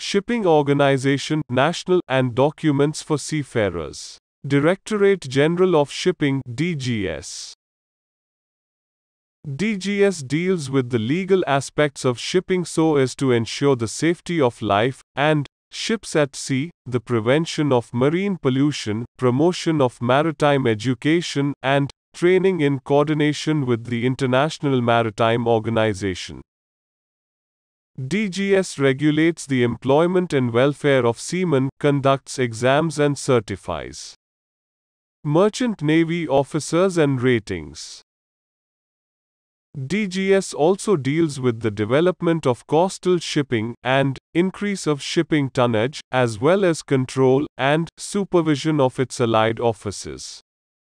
Shipping Organization, National, and Documents for Seafarers. Directorate General of Shipping, DGS. DGS deals with the legal aspects of shipping so as to ensure the safety of life and ships at sea, the prevention of marine pollution, promotion of maritime education, and training in coordination with the International Maritime Organization. DGS regulates the employment and welfare of seamen, conducts exams and certifies merchant navy officers and ratings. DGS also deals with the development of coastal shipping and increase of shipping tonnage, as well as control and supervision of its allied offices.